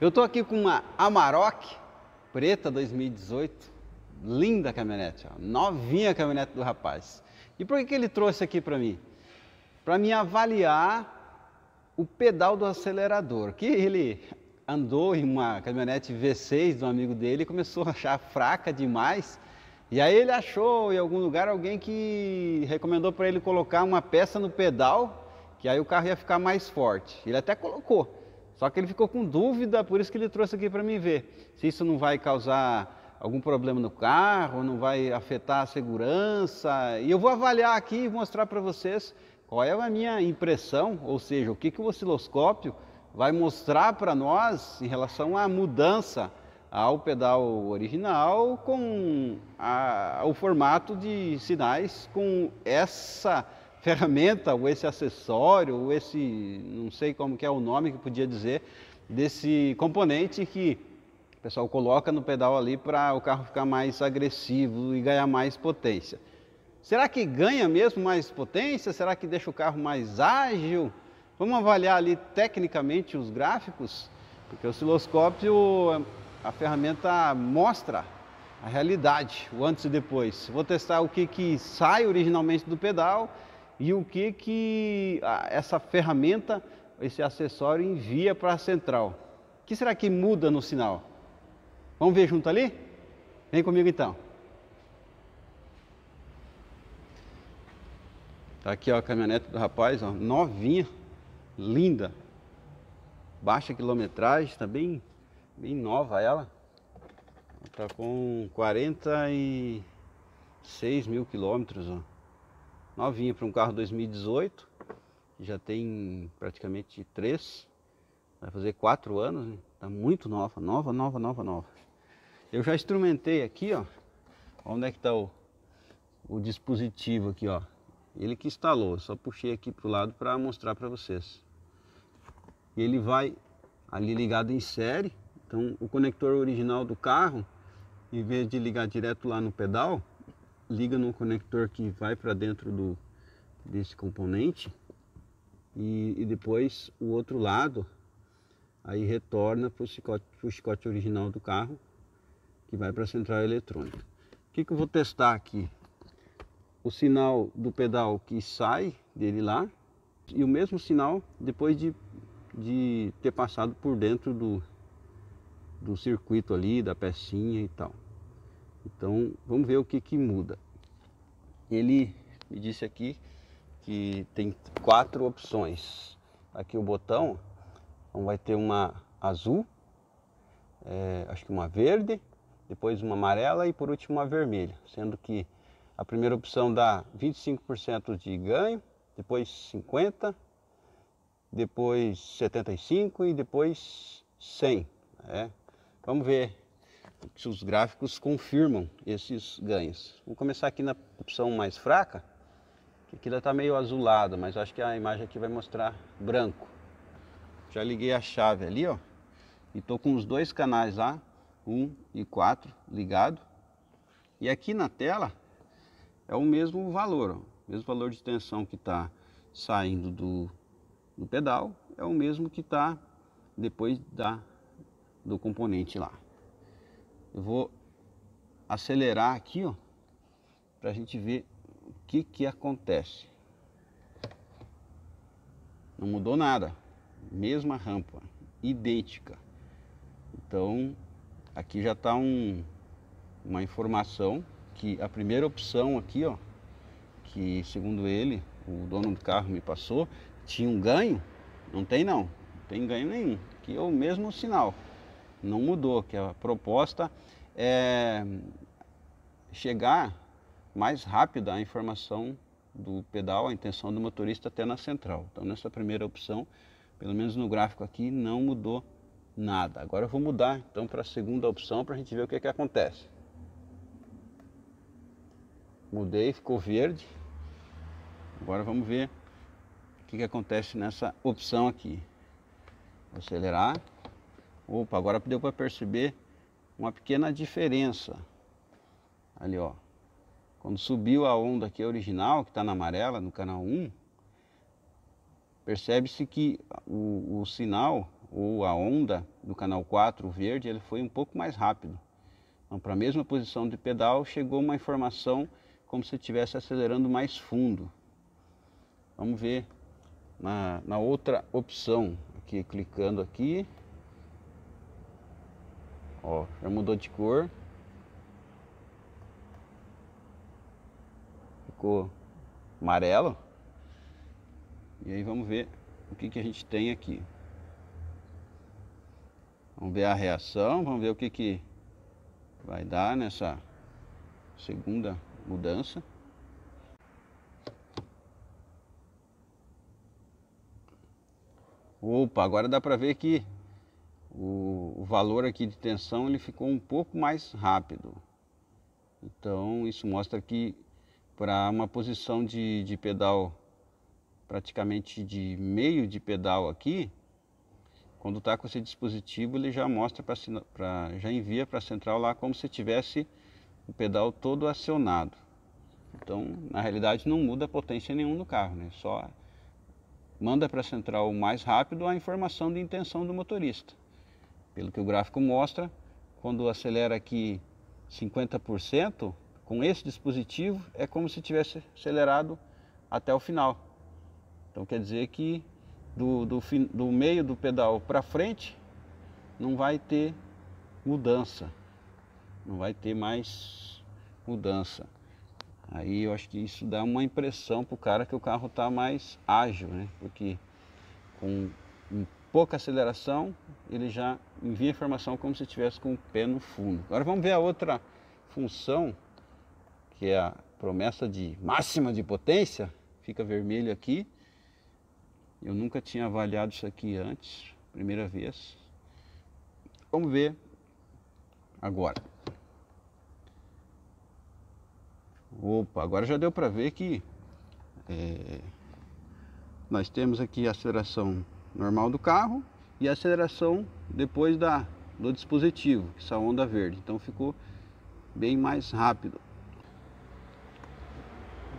Eu estou aqui com uma Amarok preta 2018, linda caminhonete, ó, novinha a caminhonete do rapaz. E por que, que ele trouxe aqui para mim? Para me avaliar o pedal do acelerador, que ele andou em uma caminhonete V6 do amigo dele e começou a achar fraca demais. E aí ele achou em algum lugar alguém que recomendou para ele colocar uma peça no pedal, que aí o carro ia ficar mais forte. Ele até colocou. Só que ele ficou com dúvida, por isso que ele trouxe aqui para mim ver se isso não vai causar algum problema no carro, não vai afetar a segurança. E eu vou avaliar aqui e mostrar para vocês qual é a minha impressão, ou seja, o que, que o osciloscópio vai mostrar para nós em relação à mudança ao pedal original com a, o formato de sinais com essa ferramenta, ou esse acessório, ou esse, não sei como que é o nome que podia dizer, desse componente que o pessoal coloca no pedal ali para o carro ficar mais agressivo e ganhar mais potência. Será que ganha mesmo mais potência? Será que deixa o carro mais ágil? Vamos avaliar ali tecnicamente os gráficos, porque o osciloscópio, a ferramenta mostra a realidade, o antes e depois. Vou testar o que, que sai originalmente do pedal e o que, que essa ferramenta, esse acessório envia para a central. O que será que muda no sinal? Vamos ver junto ali? Vem comigo então. Tá aqui ó, a caminhonete do rapaz, ó, novinha, linda. Baixa quilometragem, tá bem, bem nova ela. Tá com 46 mil quilômetros, ó novinha para um carro 2018, já tem praticamente três, vai fazer quatro anos, né? tá muito nova, nova, nova, nova, nova. Eu já instrumentei aqui, ó, onde é que tá o, o dispositivo aqui, ó, ele que instalou, só puxei aqui pro lado para mostrar para vocês. Ele vai ali ligado em série, então o conector original do carro, em vez de ligar direto lá no pedal, liga num conector que vai para dentro do, desse componente e, e, depois o outro lado aí retorna para o chicote, chicote original do carro que vai para a central eletrônica. O que, que eu vou testar aqui? O sinal do pedal que sai dele lá e o mesmo sinal depois de, de ter passado por dentro do, do circuito ali, da pecinha e tal. Então vamos ver o que, que muda. Ele me disse aqui que tem quatro opções. Aqui o botão então vai ter uma azul, é, acho que uma verde, depois uma amarela e por último uma vermelha, sendo que a primeira opção dá 25% de ganho, depois 50, depois 75 e depois 100. Né? Vamos ver que os gráficos confirmam esses ganhos. Vou começar aqui na opção mais fraca, que aqui ela está meio azulada, mas acho que a imagem aqui vai mostrar branco. Já liguei a chave ali, ó, e estou com os dois canais lá, 1 e 4, ligado. E aqui na tela é o mesmo valor, ó, mesmo valor de tensão que está saindo do, do pedal, é o mesmo que está depois da, do componente lá. Eu vou acelerar aqui, ó, para a gente ver o que que acontece. Não mudou nada, mesma rampa, idêntica. Então, aqui já tá um, uma informação que a primeira opção aqui, ó, que segundo ele, o dono do carro me passou, tinha um ganho, não tem não, não tem ganho nenhum, que é o mesmo sinal não mudou, que a proposta é chegar mais rápido a informação do pedal, a intenção do motorista até na central. Então nessa primeira opção, pelo menos no gráfico aqui, não mudou nada. Agora eu vou mudar então para a segunda opção para a gente ver o que, é que acontece. Mudei, ficou verde. Agora vamos ver o que, que acontece nessa opção aqui. Vou acelerar. Opa, agora deu para perceber uma pequena diferença. Ali, ó. Quando subiu a onda aqui original, que está na amarela, no canal 1, percebe-se que o, o sinal ou a onda do canal 4 verde ele foi um pouco mais rápido. Então, para a mesma posição de pedal, chegou uma informação como se estivesse acelerando mais fundo. Vamos ver na, na outra opção, aqui clicando aqui, Ó, já mudou de cor. Ficou amarelo. E aí vamos ver o que, que a gente tem aqui. Vamos ver a reação, vamos ver o que, que vai dar nessa segunda mudança. Opa, agora dá para ver que o, o valor aqui de tensão ele ficou um pouco mais rápido. Então isso mostra que para uma posição de, de pedal praticamente de meio de pedal aqui, quando está com esse dispositivo ele já mostra para já envia para a central lá como se tivesse o pedal todo acionado. Então na realidade não muda a potência nenhum do carro, né? Só manda para a central mais rápido a informação de intenção do motorista pelo que o gráfico mostra, quando acelera aqui 50%, com esse dispositivo é como se tivesse acelerado até o final. Então quer dizer que do, do, do meio do pedal para frente não vai ter mudança, não vai ter mais mudança. Aí eu acho que isso dá uma impressão para o cara que o carro está mais ágil, né? Porque com um pouca aceleração, ele já envia informação como se estivesse com o pé no fundo. Agora vamos ver a outra função, que é a promessa de máxima de potência, fica vermelho aqui. Eu nunca tinha avaliado isso aqui antes, primeira vez. Vamos ver agora. Opa, agora já deu para ver que é, nós temos aqui a aceleração normal do carro e a aceleração depois da, do dispositivo, que essa onda verde. Então ficou bem mais rápido.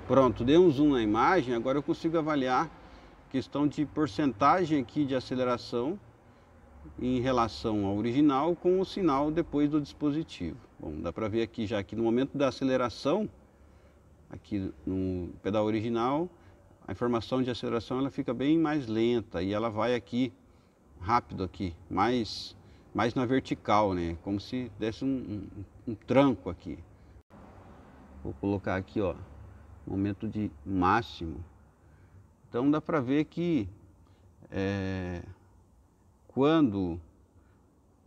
Pronto, dei um zoom na imagem, agora eu consigo avaliar questão de porcentagem aqui de aceleração em relação ao original com o sinal depois do dispositivo. Bom, dá para ver aqui já que no momento da aceleração, aqui no pedal original, a informação de aceleração ela fica bem mais lenta e ela vai aqui rápido aqui, mais, mais na vertical, né? Como se desse um, um, um tranco aqui. Vou colocar aqui, ó, momento de máximo. Então dá para ver que é, quando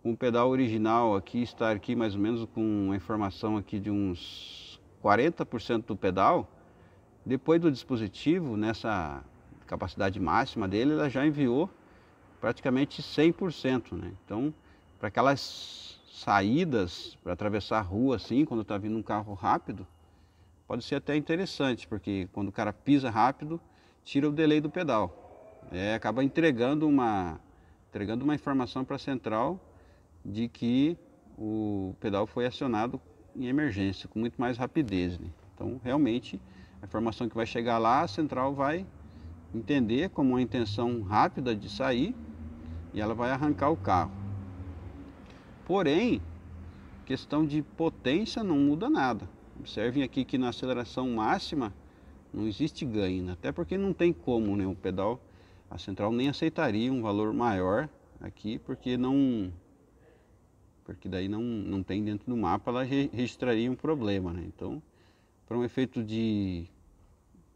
com o pedal original aqui está aqui mais ou menos com a informação aqui de uns 40% do pedal, depois do dispositivo, nessa capacidade máxima dele, ela já enviou praticamente 100%. Né? Então, para aquelas saídas, para atravessar a rua assim, quando está vindo um carro rápido, pode ser até interessante, porque quando o cara pisa rápido, tira o delay do pedal. É, acaba entregando uma, entregando uma informação para a central de que o pedal foi acionado em emergência, com muito mais rapidez. Né? Então, realmente, a informação que vai chegar lá, a central vai entender como uma intenção rápida de sair e ela vai arrancar o carro. Porém, questão de potência não muda nada. Observem aqui que na aceleração máxima não existe ganho, né? até porque não tem como, né? O pedal, a central nem aceitaria um valor maior aqui, porque não, porque daí não, não tem dentro do mapa, ela registraria um problema, né? Então, para um efeito de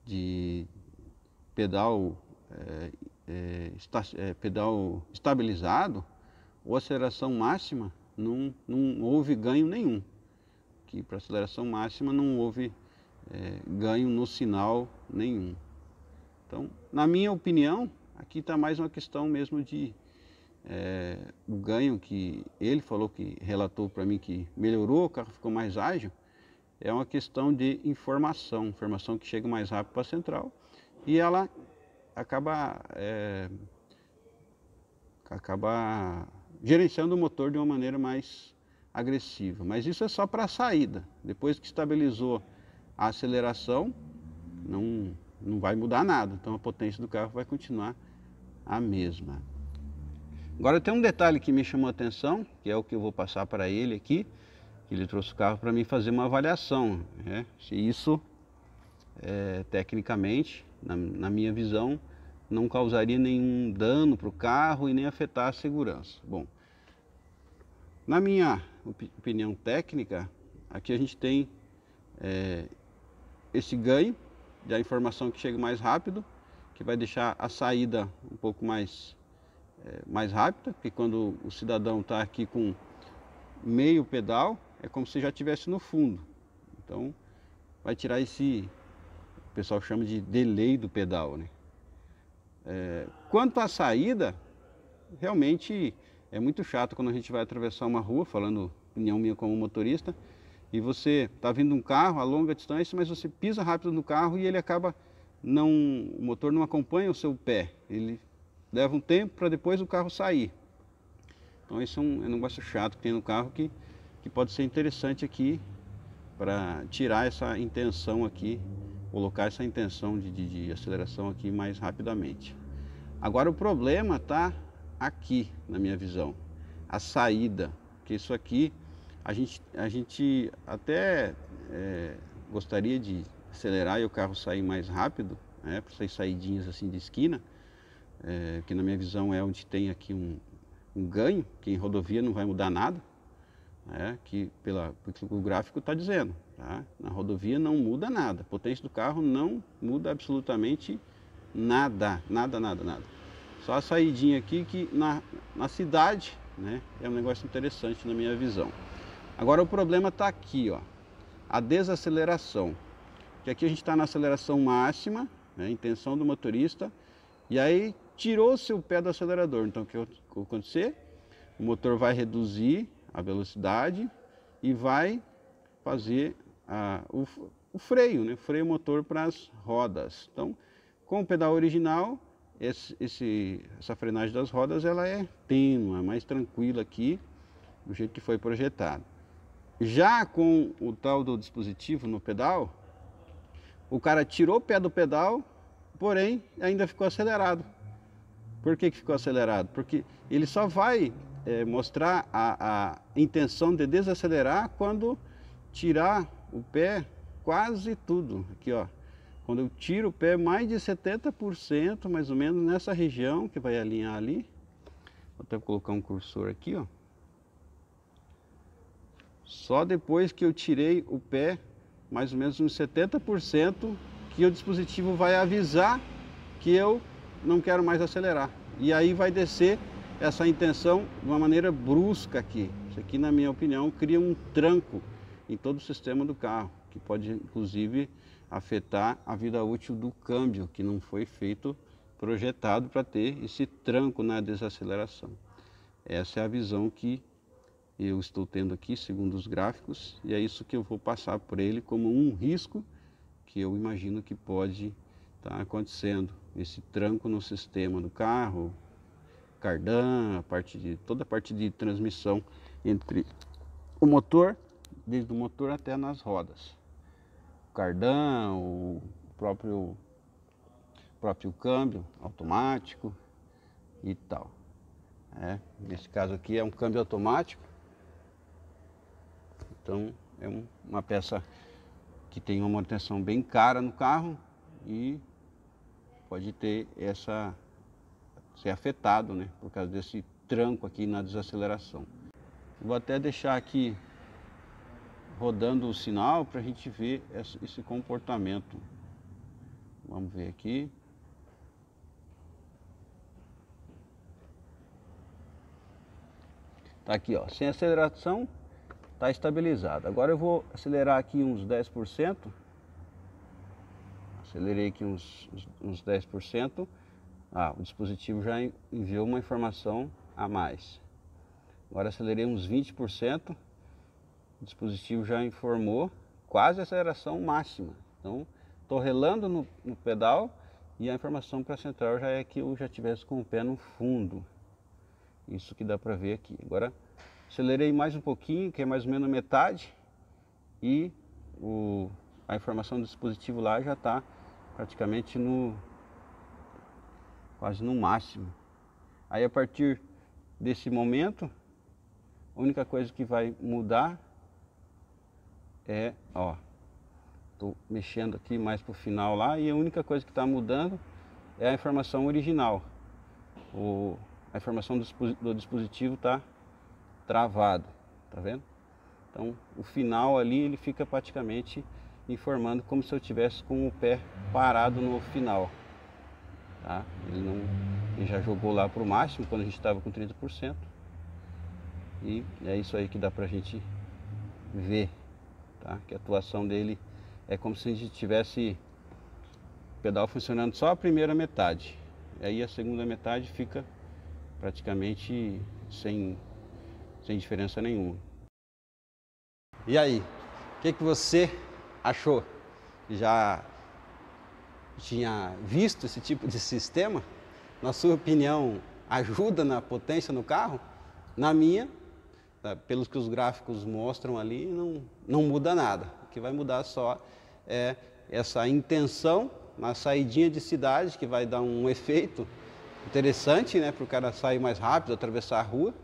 de pedal, é, é, esta, é, pedal estabilizado ou aceleração máxima, não, não houve ganho nenhum. Que para aceleração máxima não houve é, ganho no sinal nenhum. Então, na minha opinião, aqui está mais uma questão mesmo de é, o ganho que ele falou que relatou para mim que melhorou, o carro ficou mais ágil, é uma questão de informação, informação que chega mais rápido para a central e ela acaba, é, acaba gerenciando o motor de uma maneira mais agressiva. Mas isso é só para a saída. Depois que estabilizou a aceleração, não, não vai mudar nada. Então a potência do carro vai continuar a mesma. Agora tem um detalhe que me chamou a atenção, que é o que eu vou passar para ele aqui. Ele trouxe o carro para mim fazer uma avaliação. Né? Se isso, é, tecnicamente, na, na, minha visão, não causaria nenhum dano para o carro e nem afetar a segurança. Bom, na minha opinião técnica, aqui a gente tem é, esse ganho da informação que chega mais rápido, que vai deixar a saída um pouco mais, é, mais rápida, porque quando o cidadão está aqui com meio pedal, é como se já estivesse no fundo. Então, vai tirar esse, o pessoal chama de delay do pedal. Né? É, quanto à saída, realmente é muito chato quando a gente vai atravessar uma rua, falando opinião minha como motorista, e você está vindo um carro a longa distância, mas você pisa rápido no carro e ele acaba não, o motor não acompanha o seu pé, ele leva um tempo para depois o carro sair. Então isso é um, é um negócio chato que tem no carro que que pode ser interessante aqui para tirar essa intenção aqui, colocar essa intenção de, de, de aceleração aqui mais rapidamente. Agora o problema está aqui, na minha visão, a saída, que isso aqui a gente, a gente até é, gostaria de acelerar e o carro sair mais rápido, né, para essas saidinhas assim de esquina, é, que na minha visão é onde tem aqui um, um ganho, que em rodovia não vai mudar nada, né, que pela, o gráfico está dizendo. Tá? Na rodovia não muda nada, a potência do carro não muda absolutamente nada, nada, nada, nada. Só a saidinha aqui que na, na cidade né, é um negócio interessante na minha visão. Agora o problema está aqui, ó, a desaceleração. Que aqui a gente está na aceleração máxima, né, intenção do motorista, e aí tirou-se o pé do acelerador. Então o que vai acontecer? O motor vai reduzir a velocidade e vai fazer a, o, o, freio, né? freio motor para as rodas. Então, com o pedal original, esse, esse, essa frenagem das rodas ela é tênue, é mais tranquila aqui, do jeito que foi projetado. Já com o tal do dispositivo no pedal, o cara tirou o pé do pedal, porém ainda ficou acelerado. Por que, que ficou acelerado? Porque ele só vai é, mostrar a, a intenção de desacelerar quando tirar o pé quase tudo. Aqui, ó. Quando eu tiro o pé mais de 70%, mais ou menos nessa região que vai alinhar ali. Vou até colocar um cursor aqui, ó. Só depois que eu tirei o pé, mais ou menos uns 70%, que o dispositivo vai avisar que eu não quero mais acelerar. E aí vai descer essa intenção de uma maneira brusca aqui. Isso aqui, na minha opinião, cria um tranco em todo o sistema do carro, que pode inclusive afetar a vida útil do câmbio, que não foi feito, projetado para ter esse tranco na desaceleração. Essa é a visão que eu estou tendo aqui, segundo os gráficos, e é isso que eu vou passar por ele como um risco que eu imagino que pode estar tá acontecendo. Esse tranco no sistema do carro, cardan, a parte de, toda a parte de transmissão entre o motor, desde o motor até nas rodas. O cardan, o próprio, próprio câmbio automático e tal. É, nesse caso aqui é um câmbio automático. Então é um, uma peça que tem uma manutenção bem cara no carro e pode ter essa ser afetado, né? Por causa desse tranco aqui na desaceleração. Vou até deixar aqui rodando o sinal para a gente ver esse comportamento. Vamos ver aqui. Tá aqui, ó, sem aceleração, tá estabilizado. Agora eu vou acelerar aqui uns 10%. Acelerei aqui uns, uns 10%. Ah, o dispositivo já enviou uma informação a mais. Agora acelerei uns 20%. O dispositivo já informou quase a aceleração máxima. Então, estou relando no, no, pedal e a informação para a central já é que eu já estivesse com o pé no fundo. Isso que dá para ver aqui. Agora, acelerei mais um pouquinho, que é mais ou menos metade, e o, a informação do dispositivo lá já está praticamente no, quase no máximo. Aí a partir desse momento, a única coisa que vai mudar é, ó, tô mexendo aqui mais pro final lá e a única coisa que está mudando é a informação original. O, a informação do dispositivo está travada, tá vendo? Então o final ali ele fica praticamente informando como se eu tivesse com o pé parado no final. Tá? Ele, não, ele já jogou lá para o máximo quando a gente estava com 30%. E é isso aí que dá para a gente ver, tá? que a atuação dele é como se a gente tivesse o pedal funcionando só a primeira metade. E aí a segunda metade fica praticamente sem, sem diferença nenhuma. E aí, o que, que você achou? Já tinha visto esse tipo de sistema, na sua opinião, ajuda na potência no carro? Na minha, tá, pelos que os gráficos mostram ali, não, não muda nada. O que vai mudar só é essa intenção na saidinha de cidade, que vai dar um efeito interessante né, para o cara sair mais rápido, atravessar a rua,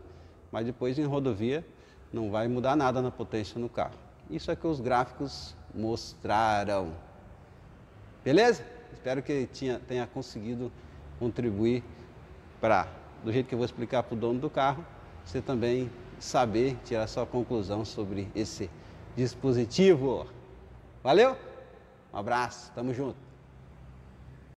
mas depois em rodovia não vai mudar nada na potência no carro. Isso é que os gráficos mostraram. Beleza? Espero que tinha, tenha conseguido contribuir para, do jeito que eu vou explicar para o dono do carro, você também saber tirar sua conclusão sobre esse dispositivo. Valeu? Um abraço, tamo junto.